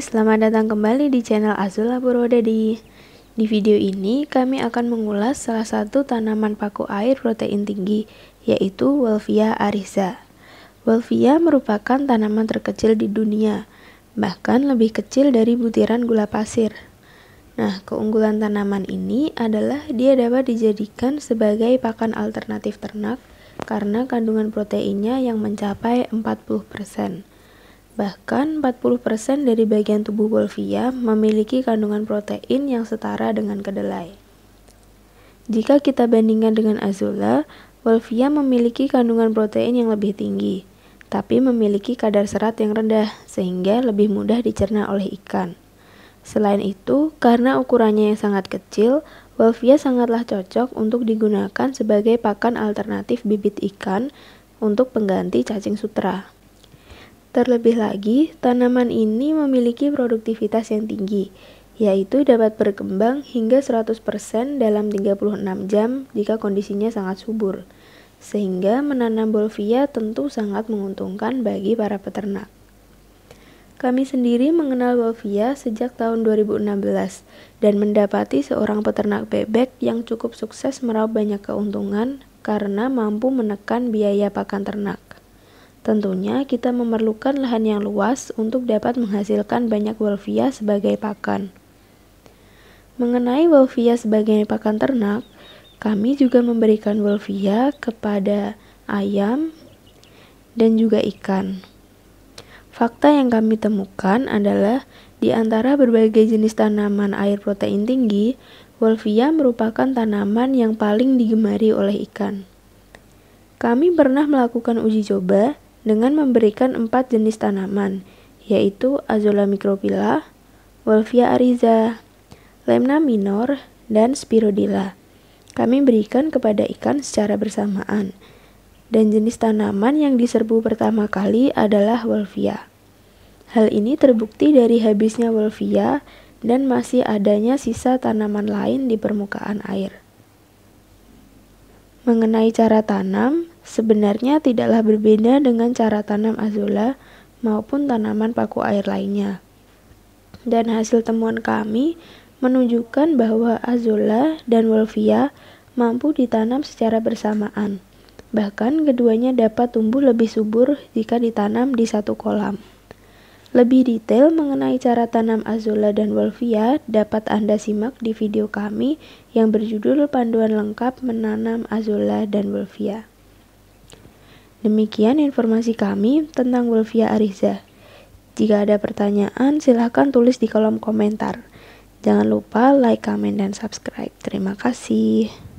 selamat datang kembali di channel Azula Purwodadi. Di video ini, kami akan mengulas salah satu tanaman paku air protein tinggi, yaitu Welvia ariza. Welvia merupakan tanaman terkecil di dunia, bahkan lebih kecil dari butiran gula pasir. Nah, keunggulan tanaman ini adalah dia dapat dijadikan sebagai pakan alternatif ternak karena kandungan proteinnya yang mencapai 40%. Bahkan 40% dari bagian tubuh wolfia memiliki kandungan protein yang setara dengan kedelai. Jika kita bandingkan dengan azula, wolfia memiliki kandungan protein yang lebih tinggi, tapi memiliki kadar serat yang rendah sehingga lebih mudah dicerna oleh ikan. Selain itu, karena ukurannya yang sangat kecil, Welvia sangatlah cocok untuk digunakan sebagai pakan alternatif bibit ikan untuk pengganti cacing sutra. Terlebih lagi, tanaman ini memiliki produktivitas yang tinggi, yaitu dapat berkembang hingga 100% dalam 36 jam jika kondisinya sangat subur. Sehingga menanam bolvia tentu sangat menguntungkan bagi para peternak. Kami sendiri mengenal bolvia sejak tahun 2016 dan mendapati seorang peternak bebek yang cukup sukses meraup banyak keuntungan karena mampu menekan biaya pakan ternak. Tentunya kita memerlukan lahan yang luas untuk dapat menghasilkan banyak wolfia sebagai pakan. Mengenai wolfia sebagai pakan ternak, kami juga memberikan wolfia kepada ayam dan juga ikan. Fakta yang kami temukan adalah di antara berbagai jenis tanaman air protein tinggi, Wolfia merupakan tanaman yang paling digemari oleh ikan. Kami pernah melakukan uji coba dengan memberikan empat jenis tanaman, yaitu Azolla microphylla, Wolfia ariza, Lemna minor, dan Spirodila. Kami berikan kepada ikan secara bersamaan. Dan jenis tanaman yang diserbu pertama kali adalah Wolfia. Hal ini terbukti dari habisnya Wolfia dan masih adanya sisa tanaman lain di permukaan air. Mengenai cara tanam, Sebenarnya tidaklah berbeda dengan cara tanam azolla maupun tanaman paku air lainnya. Dan hasil temuan kami menunjukkan bahwa azolla dan wolfia mampu ditanam secara bersamaan. Bahkan keduanya dapat tumbuh lebih subur jika ditanam di satu kolam. Lebih detail mengenai cara tanam azolla dan wolfia dapat Anda simak di video kami yang berjudul Panduan Lengkap Menanam Azolla dan Wolfia. Demikian informasi kami tentang Wolfia Ariza. Jika ada pertanyaan, silahkan tulis di kolom komentar. Jangan lupa like, comment, dan subscribe. Terima kasih.